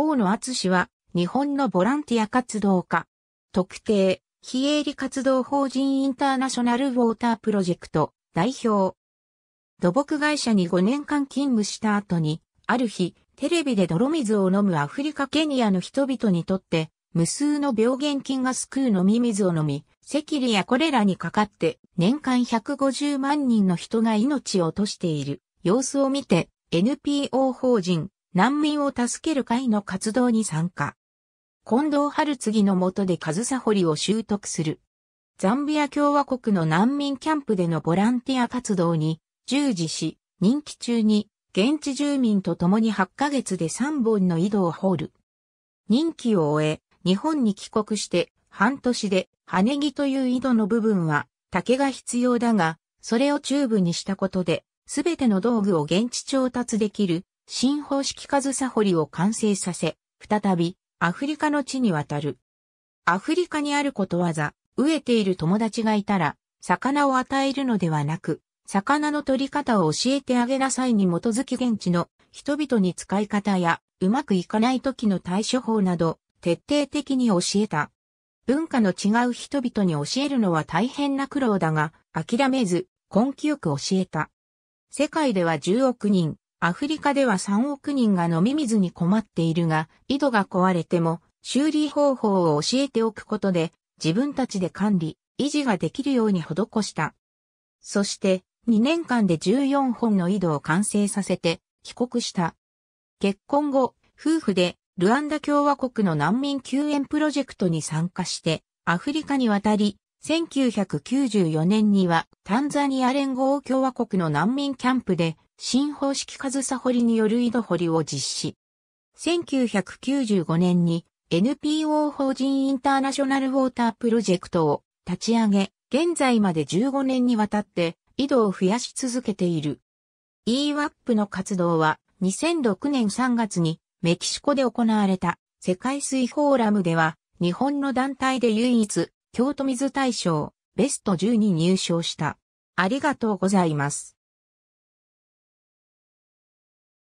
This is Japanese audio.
大野厚氏は、日本のボランティア活動家。特定、非営利活動法人インターナショナルウォータープロジェクト、代表。土木会社に5年間勤務した後に、ある日、テレビで泥水を飲むアフリカケニアの人々にとって、無数の病原菌が救う飲み水を飲み、赤痢やこれらにかかって年間150万人の人が命を落としている様子を見て NPO 法人難民を助ける会の活動に参加。近藤春次の下で上掘堀を習得する。ザンビア共和国の難民キャンプでのボランティア活動に従事し、任期中に現地住民と共に8ヶ月で3本の井戸を掘る。任期を終え、日本に帰国して半年で羽木という井戸の部分は竹が必要だが、それをチューブにしたことで、すべての道具を現地調達できる新方式数サホリを完成させ、再びアフリカの地に渡る。アフリカにあることわざ、飢えている友達がいたら、魚を与えるのではなく、魚の取り方を教えてあげなさいに基づき現地の人々に使い方や、うまくいかない時の対処法など、徹底的に教えた。文化の違う人々に教えるのは大変な苦労だが、諦めず、根気よく教えた。世界では10億人、アフリカでは3億人が飲み水に困っているが、井戸が壊れても修理方法を教えておくことで自分たちで管理、維持ができるように施した。そして2年間で14本の井戸を完成させて帰国した。結婚後、夫婦でルアンダ共和国の難民救援プロジェクトに参加してアフリカに渡り1994年にはタンザニア連合共和国の難民キャンプで新方式カズサ掘りによる井戸掘りを実施。1995年に NPO 法人インターナショナルウォータープロジェクトを立ち上げ、現在まで15年にわたって井戸を増やし続けている。EWAP の活動は2006年3月にメキシコで行われた世界水フォーラムでは日本の団体で唯一京都水大賞、ベスト10に入賞した。ありがとうございます。